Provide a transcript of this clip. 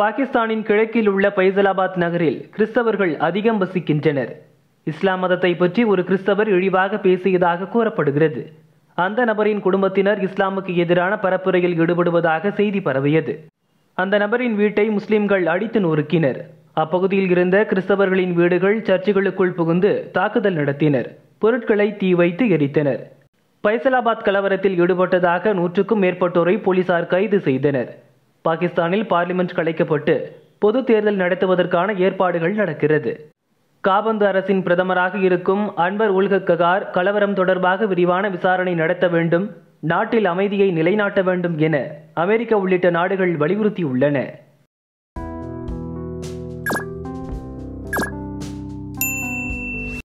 பாகிஸ்தானின் கிழக்கில் உள்ள பைசலாபாத் நகரில் கிறிஸ்தவர்கள் அதிகம் வசிக்கின்றனர் இஸ்லாம் மதத்தை பற்றி ஒரு கிறிஸ்தவர் இழிவாக பேசியதாக கூறப்படுகிறது அந்த நபரின் குடும்பத்தினர் இஸ்லாமுக்கு எதிரான பரப்புரையில் ஈடுபடுவதாக செய்தி பரவியது அந்த நபரின் வீட்டை முஸ்லிம்கள் அடித்து நொறுக்கினர் அப்பகுதியில் இருந்த கிறிஸ்தவர்களின் வீடுகள் சர்ச்சுகளுக்குள் புகுந்து தாக்குதல் நடத்தினர் பொருட்களை தீ வைத்து எரித்தனர் பைசலாபாத் கலவரத்தில் ஈடுபட்டதாக நூற்றுக்கும் மேற்பட்டோரை போலீசார் கைது செய்தனர் பாகிஸ்தானில் பார்லிமெண்ட் கலைக்கப்பட்டு பொது தேர்தல் நடத்துவதற்கான ஏற்பாடுகள் நடக்கிறது காபந்து அரசின் பிரதமராக இருக்கும் அன்வர் உல்க ககார் கலவரம் தொடர்பாக விரிவான விசாரணை நடத்த வேண்டும் நாட்டில் அமைதியை நிலைநாட்ட வேண்டும் என அமெரிக்கா உள்ளிட்ட நாடுகள் வலியுறுத்தியுள்ளன